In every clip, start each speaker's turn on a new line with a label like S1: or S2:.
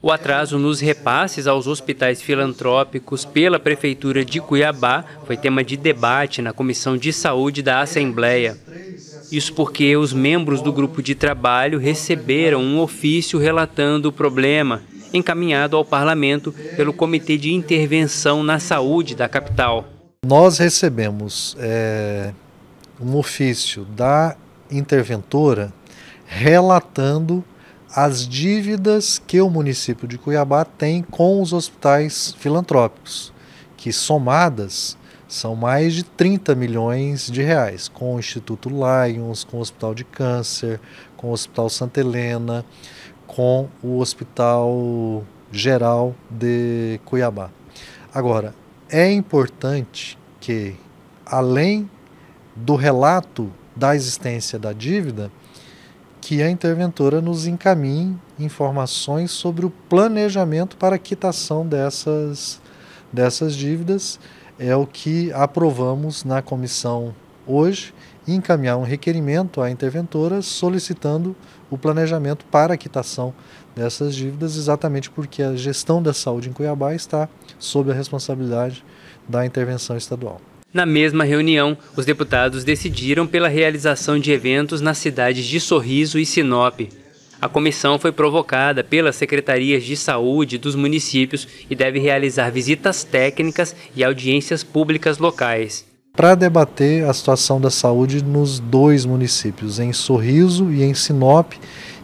S1: O atraso nos repasses aos hospitais filantrópicos pela Prefeitura de Cuiabá foi tema de debate na Comissão de Saúde da Assembleia. Isso porque os membros do grupo de trabalho receberam um ofício relatando o problema, encaminhado ao parlamento pelo Comitê de Intervenção na Saúde da capital.
S2: Nós recebemos é um ofício da interventora relatando as dívidas que o município de Cuiabá tem com os hospitais filantrópicos, que somadas são mais de 30 milhões de reais, com o Instituto Lions, com o Hospital de Câncer, com o Hospital Santa Helena, com o Hospital Geral de Cuiabá. Agora, é importante que, além do relato da existência da dívida, que a interventora nos encaminhe informações sobre o planejamento para quitação dessas, dessas dívidas. É o que aprovamos na comissão hoje, encaminhar um requerimento à interventora solicitando o planejamento para a quitação dessas dívidas, exatamente porque a gestão da saúde em Cuiabá está sob a responsabilidade da intervenção estadual.
S1: Na mesma reunião, os deputados decidiram pela realização de eventos nas cidades de Sorriso e Sinop. A comissão foi provocada pelas secretarias de saúde dos municípios e deve realizar visitas técnicas e audiências públicas locais.
S2: Para debater a situação da saúde nos dois municípios, em Sorriso e em Sinop,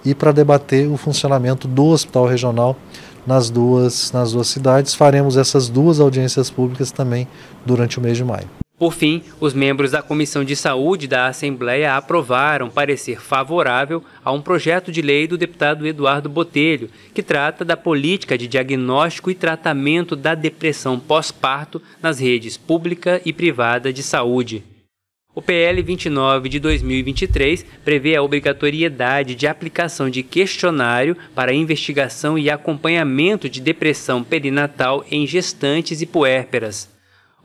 S2: e para debater o funcionamento do Hospital Regional nas duas, nas duas cidades. Faremos essas duas audiências públicas também durante o mês de maio.
S1: Por fim, os membros da Comissão de Saúde da Assembleia aprovaram parecer favorável a um projeto de lei do deputado Eduardo Botelho, que trata da política de diagnóstico e tratamento da depressão pós-parto nas redes pública e privada de saúde. O PL 29 de 2023 prevê a obrigatoriedade de aplicação de questionário para investigação e acompanhamento de depressão perinatal em gestantes e puérperas.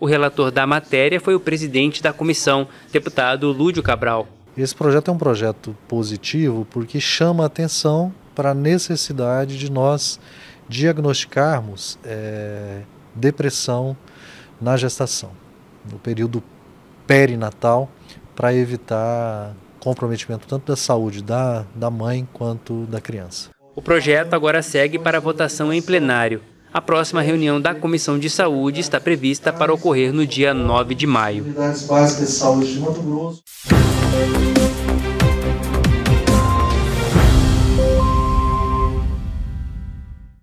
S1: O relator da matéria foi o presidente da comissão, deputado Lúdio Cabral.
S2: Esse projeto é um projeto positivo porque chama atenção para a necessidade de nós diagnosticarmos
S1: é,
S2: depressão na gestação, no período perinatal para evitar comprometimento tanto da saúde da, da mãe quanto da criança.
S1: O projeto agora segue para votação em plenário. A próxima reunião da Comissão de Saúde está prevista para ocorrer no dia 9 de maio.